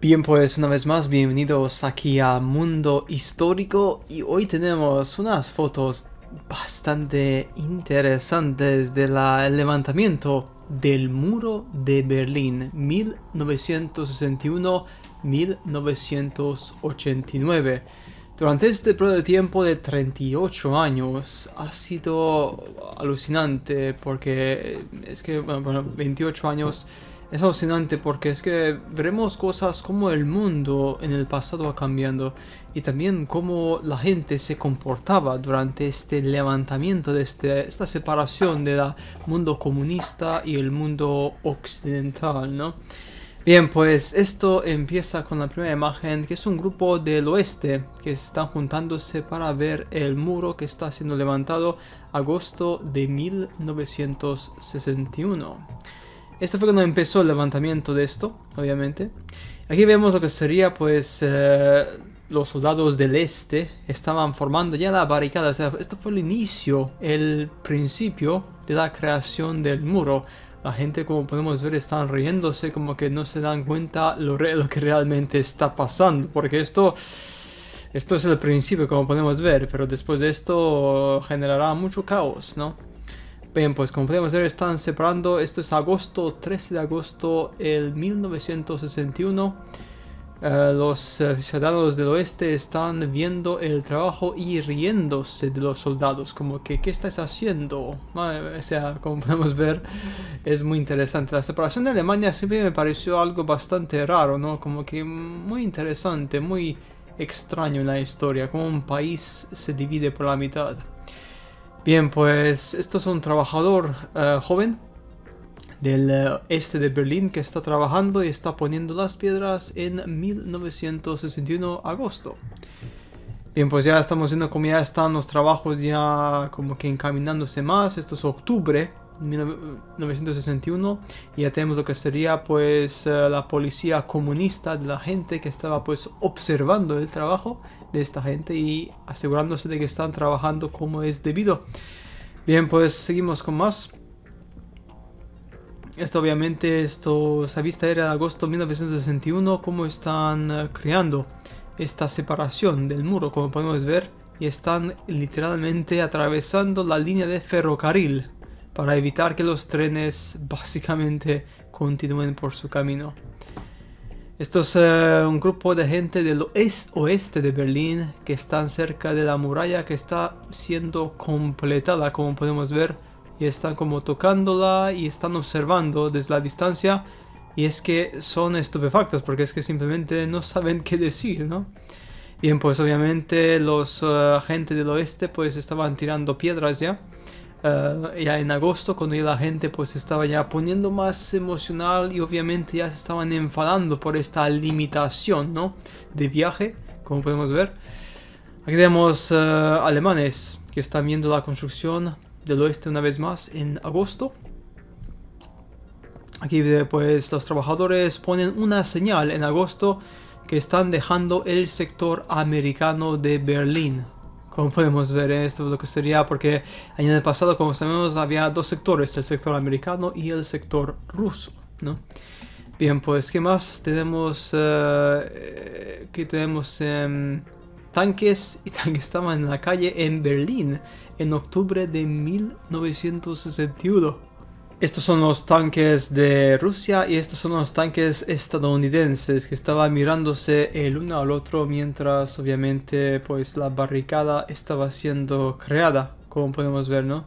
Bien, pues una vez más, bienvenidos aquí a Mundo Histórico y hoy tenemos unas fotos bastante interesantes del levantamiento del muro de Berlín 1961-1989. Durante este periodo de tiempo de 38 años ha sido alucinante porque es que, bueno, 28 años es fascinante porque es que veremos cosas como el mundo en el pasado va cambiando y también cómo la gente se comportaba durante este levantamiento de este, esta separación del mundo comunista y el mundo occidental, ¿no? Bien, pues esto empieza con la primera imagen, que es un grupo del oeste que están juntándose para ver el muro que está siendo levantado agosto de 1961. Esto fue cuando empezó el levantamiento de esto, obviamente. Aquí vemos lo que sería pues eh, los soldados del este estaban formando ya la barricada. O sea, esto fue el inicio, el principio de la creación del muro. La gente, como podemos ver, están riéndose, como que no se dan cuenta lo, lo que realmente está pasando. Porque esto, esto es el principio, como podemos ver, pero después de esto generará mucho caos, ¿no? Bien, pues como podemos ver están separando, esto es agosto, 13 de agosto el 1961. Eh, los eh, ciudadanos del oeste están viendo el trabajo y riéndose de los soldados, como que ¿qué estáis haciendo? Eh, o sea, como podemos ver, es muy interesante. La separación de Alemania siempre me pareció algo bastante raro, ¿no? Como que muy interesante, muy extraño en la historia, como un país se divide por la mitad. Bien, pues esto es un trabajador eh, joven del eh, este de Berlín que está trabajando y está poniendo las piedras en 1961 agosto. Bien, pues ya estamos viendo cómo ya están los trabajos ya como que encaminándose más. Esto es octubre 1961 y ya tenemos lo que sería pues eh, la policía comunista de la gente que estaba pues observando el trabajo de esta gente y asegurándose de que están trabajando como es debido. Bien, pues seguimos con más. Esto obviamente, esto, se vista era de agosto de 1961, cómo están eh, creando esta separación del muro, como podemos ver, y están literalmente atravesando la línea de ferrocarril para evitar que los trenes básicamente continúen por su camino. Esto es eh, un grupo de gente del oeste de Berlín que están cerca de la muralla que está siendo completada como podemos ver y están como tocándola y están observando desde la distancia y es que son estupefactos porque es que simplemente no saben qué decir, ¿no? Bien, pues obviamente los agentes eh, gente del oeste pues estaban tirando piedras ya eh, ya en agosto cuando la gente pues estaba ya poniendo más emocional y obviamente ya se estaban enfadando por esta limitación ¿no? de viaje como podemos ver aquí tenemos eh, alemanes que están viendo la construcción del oeste una vez más en agosto aquí eh, pues los trabajadores ponen una señal en agosto que están dejando el sector americano de Berlín como podemos ver, esto es lo que sería porque año pasado, como sabemos, había dos sectores, el sector americano y el sector ruso, ¿no? Bien, pues, ¿qué más? Tenemos... Uh, tenemos... tanques y tanques estaban en la calle en Berlín en octubre de 1961. Estos son los tanques de Rusia y estos son los tanques estadounidenses que estaban mirándose el uno al otro mientras obviamente pues la barricada estaba siendo creada, como podemos ver, ¿no?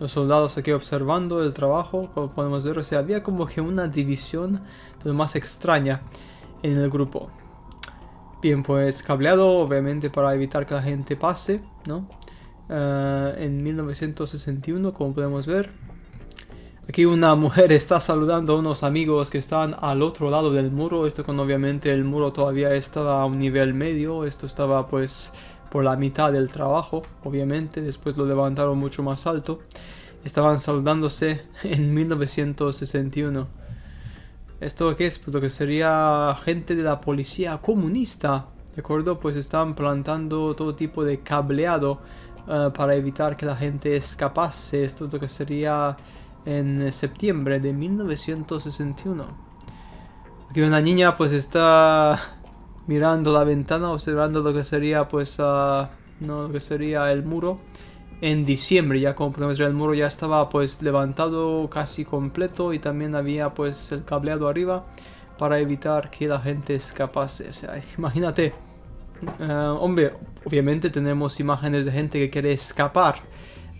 Los soldados aquí observando el trabajo, como podemos ver, o sea, había como que una división lo más extraña en el grupo. Bien, pues cableado, obviamente para evitar que la gente pase, ¿no? Eh, en 1961, como podemos ver, Aquí una mujer está saludando a unos amigos que están al otro lado del muro. Esto cuando obviamente el muro todavía estaba a un nivel medio. Esto estaba pues por la mitad del trabajo, obviamente. Después lo levantaron mucho más alto. Estaban saludándose en 1961. ¿Esto qué es? Pues lo que sería gente de la policía comunista. ¿De acuerdo? Pues están plantando todo tipo de cableado eh, para evitar que la gente escapase. Esto lo que sería en eh, septiembre de 1961. Aquí una niña pues está mirando la ventana, observando lo que sería pues ah, no lo que sería el muro. En diciembre ya como podemos ver el muro ya estaba pues levantado casi completo y también había pues el cableado arriba para evitar que la gente escapase. O imagínate, eh, hombre, obviamente tenemos imágenes de gente que quiere escapar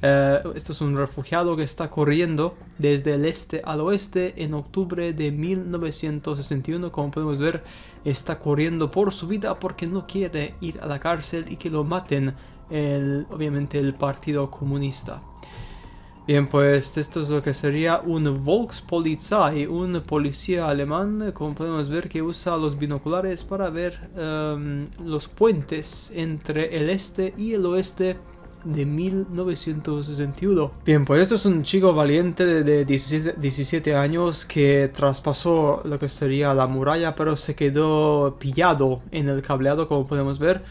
eh, esto es un refugiado que está corriendo desde el este al oeste en octubre de 1961. Como podemos ver, está corriendo por su vida porque no quiere ir a la cárcel y que lo maten, el, obviamente, el Partido Comunista. Bien, pues esto es lo que sería un Volkspolizei, un policía alemán, como podemos ver, que usa los binoculares para ver em, los puentes entre el este y el oeste de 1961. Bien, pues esto es un chico valiente de, 17, años que traspasó lo que sería la muralla, pero se quedó pillado en el cableado, como podemos ver.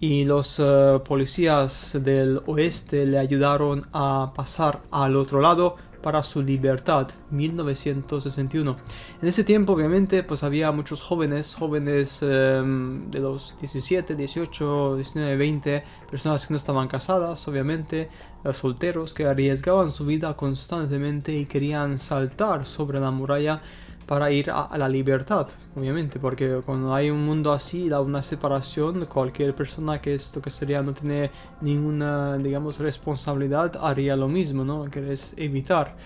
Y los eh, policías del oeste le ayudaron a pasar al otro lado, para su libertad, 1961. En ese tiempo, obviamente, pues había muchos jóvenes, jóvenes em, de los 17, 18, 19, 20, personas que no estaban casadas, obviamente, eh, solteros que arriesgaban su vida constantemente y querían saltar sobre la muralla para ir a, la libertad, obviamente, porque cuando hay un mundo así, da una separación, cualquier persona que esto que sería no tiene ninguna, digamos, responsabilidad, haría lo mismo, ¿no? Quieres evitar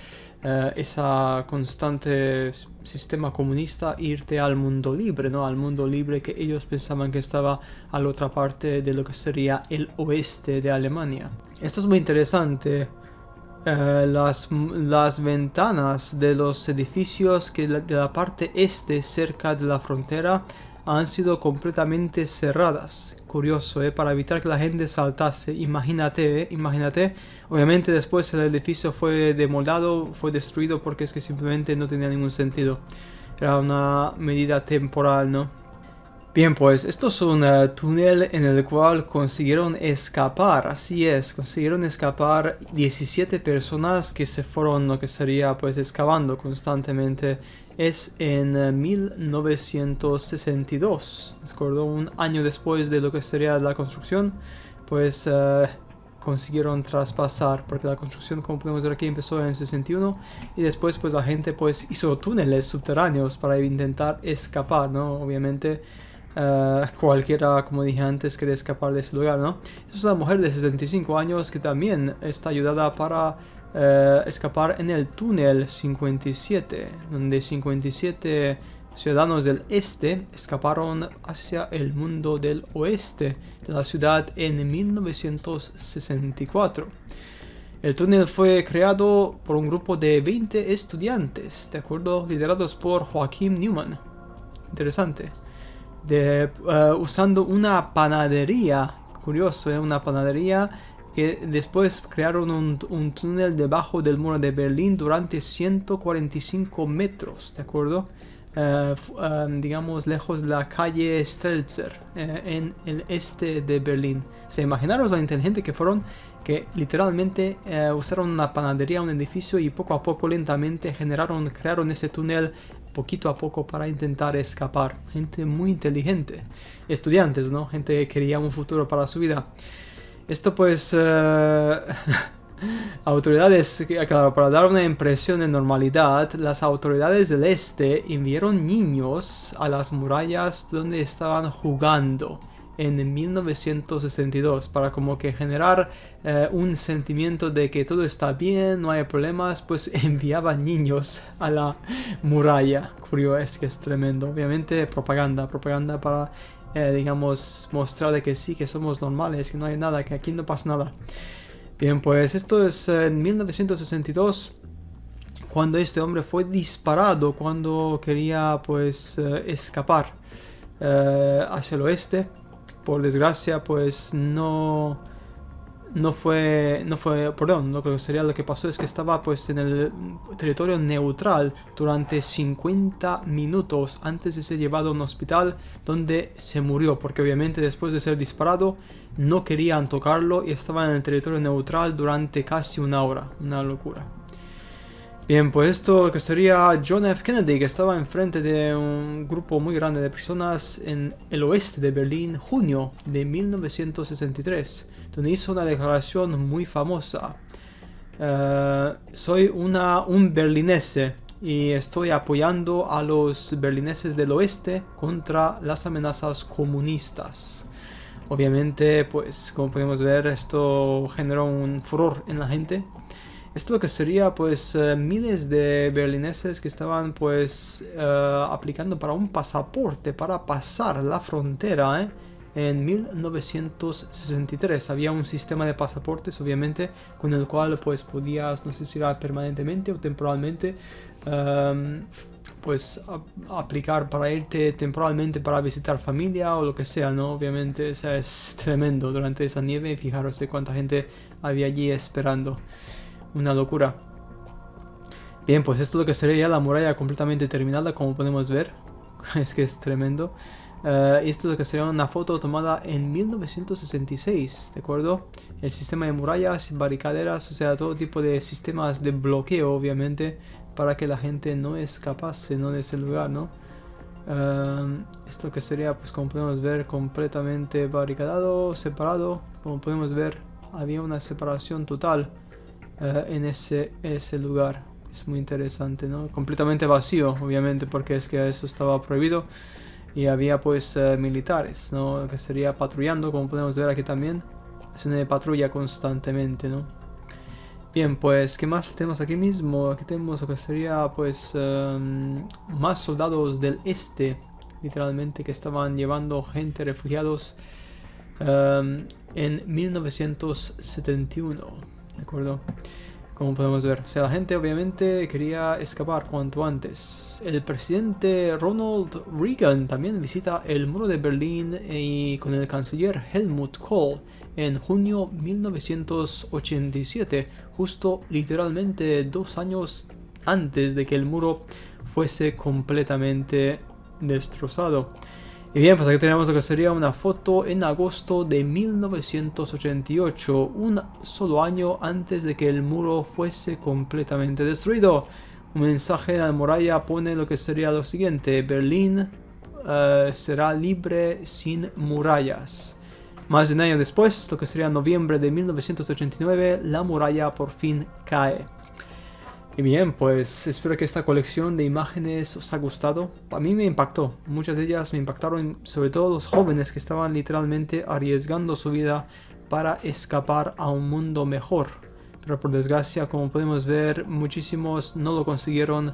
eh, esa constante sistema comunista, irte al mundo libre, ¿no? Al mundo libre que ellos pensaban que estaba a la otra parte de lo que sería el oeste de Alemania. Esto es muy interesante eh, las, las, ventanas de los edificios que de la parte este cerca de la frontera han sido completamente cerradas. Curioso, ¿eh? para evitar que la gente saltase. Imagínate, eh, imagínate. Obviamente después el edificio fue demolado, fue destruido porque es que simplemente no tenía ningún sentido. Era una medida temporal, ¿no? Bien, pues esto es un eh, túnel en el cual consiguieron escapar, así es, consiguieron escapar 17 personas que se fueron lo que sería pues excavando constantemente. Es en 1962, eh, ¿te Un año después de lo que sería la construcción, pues eh, consiguieron traspasar, porque la construcción, como podemos ver aquí, empezó en 61 y después pues la gente pues hizo túneles subterráneos para intentar escapar, ¿no? Obviamente eh, cualquiera, como dije antes, quiere escapar de ese lugar, ¿no? Es una mujer de 75 años que también está ayudada para eh, escapar en el túnel 57, donde 57 ciudadanos del este escaparon hacia el mundo del oeste de la ciudad en 1964. El túnel fue creado por un grupo de 20 estudiantes, de acuerdo, liderados por Joaquín Newman. Interesante. Eh, usando una panadería. Curioso, eh, una panadería que después crearon un, túnel debajo del muro de Berlín durante 145 metros, ¿de acuerdo? Eh, digamos lejos de la calle Strelzer en el este de Berlín. Se imaginaron lo inteligente que fueron que literalmente usaron una panadería, un edificio y poco a poco lentamente generaron, crearon ese túnel poquito a poco para intentar escapar. Gente muy inteligente. Estudiantes, ¿no? Gente que quería un futuro para su vida. Esto pues... Eh, autoridades, claro, para dar una impresión de normalidad, las autoridades del este enviaron niños a las murallas donde estaban jugando en 1962 para como que generar eh, un sentimiento de que todo está bien, no hay problemas, pues enviaba niños a la muralla. Curioso, es que es tremendo. Obviamente propaganda, propaganda para, eh, digamos, mostrar de que sí, que somos normales, que no hay nada, que aquí no pasa nada. Bien, pues esto es eh, en 1962 cuando este hombre fue disparado cuando quería pues escapar hacia el oeste por desgracia, pues no no fue, no fue, perdón, lo que sería lo que pasó es que estaba pues en el territorio neutral durante 50 minutos antes de ser llevado a un hospital donde se murió, porque obviamente después de ser disparado no querían tocarlo y estaba en el territorio neutral durante casi una hora, una locura. Bien, pues esto que sería John F. Kennedy, que estaba enfrente de un grupo muy grande de personas en el oeste de Berlín, junio de 1963, donde hizo una declaración muy famosa. Eh, soy un berlinese y estoy apoyando a los berlineses del oeste contra las amenazas comunistas. Obviamente, pues como podemos ver, esto generó un furor en la gente. Esto lo que sería pues eh, miles de berlineses que estaban pues eh, aplicando para un pasaporte para pasar la frontera. ¿eh? En 1963 había un sistema de pasaportes obviamente con el cual pues podías no sé si era permanentemente o temporalmente em, pues aplicar para irte temporalmente para visitar familia o lo que sea, ¿no? Obviamente, sea, es tremendo durante esa nieve y fijaros de cuánta gente había allí esperando una locura. Bien, pues esto es lo que sería ya la muralla completamente terminada, como podemos ver. es que es tremendo. Eh, esto es lo que sería una foto tomada en 1966, ¿de acuerdo? El sistema de murallas, barricaderas, o sea, todo tipo de sistemas de bloqueo, obviamente, para que la gente no escapase ¿no? de ese lugar, ¿no? Em, esto que sería, pues como podemos ver, completamente barricadado, separado. Como podemos ver, había una separación total eh, en ese, ese lugar. Es muy interesante, ¿no? Completamente vacío, obviamente, porque es que eso estaba prohibido. Y había pues eh, militares, ¿no? Que sería patrullando, como podemos ver aquí también. Es una patrulla constantemente, ¿no? Bien, pues, ¿qué más tenemos aquí mismo? Aquí tenemos lo que sería, pues, em, más soldados del este, literalmente, que estaban llevando gente refugiados em, en 1971. ¿de acuerdo? Como podemos ver, o sea, la gente obviamente quería escapar cuanto antes. El presidente Ronald Reagan también visita el muro de Berlín eh, y con el canciller Helmut Kohl en junio 1987, justo literalmente dos años antes de que el muro fuese completamente destrozado. Y bien, pues aquí tenemos lo que sería una foto en agosto de 1988, un solo año antes de que el muro fuese completamente destruido. Un mensaje de la muralla pone lo que sería lo siguiente, Berlín eh, será libre sin murallas. Más de un año después, lo que sería noviembre de 1989, la muralla por fin cae. Y bien, pues espero que esta colección de imágenes os haya gustado. A mí me impactó, muchas de ellas me impactaron, sobre todo los jóvenes que estaban literalmente arriesgando su vida para escapar a un mundo mejor. Pero por desgracia, como podemos ver, muchísimos no lo consiguieron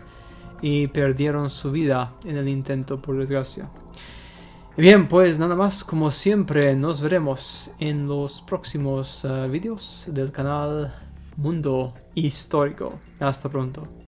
y perdieron su vida en el intento, por desgracia. Y Bien, pues nada más, como siempre, nos veremos en los próximos eh, vídeos del canal mundo histórico. Hasta pronto.